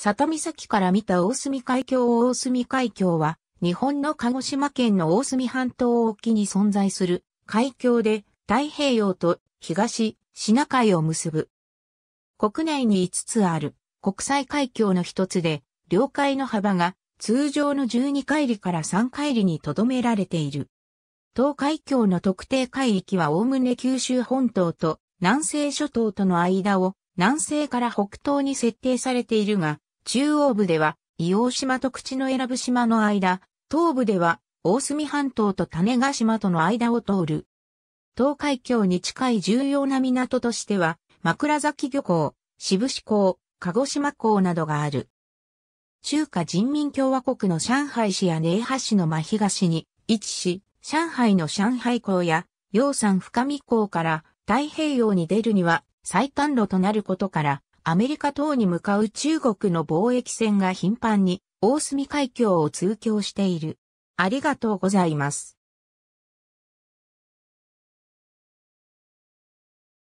里岬から見た大隅海峡大隅海峡は、日本の鹿児島県の大隅半島沖に存在する海峡で太平洋と東、シナ海を結ぶ。国内に5つある国際海峡の一つで、領海の幅が通常の12海里から3海里に留められている。東海峡の特定海域はおおむね九州本島と南西諸島との間を南西から北東に設定されているが、中央部では、硫黄島と口の選ぶ島の間、東部では、大隅半島と種ヶ島との間を通る。東海峡に近い重要な港としては、枕崎漁港、志布志港、鹿児島港などがある。中華人民共和国の上海市や寧波市の真東に位置し、上海の上海港や、洋山深見港から太平洋に出るには最短路となることから、アメリカ等に向かう中国の貿易船が頻繁に大隅海峡を通行している。ありがとうございます。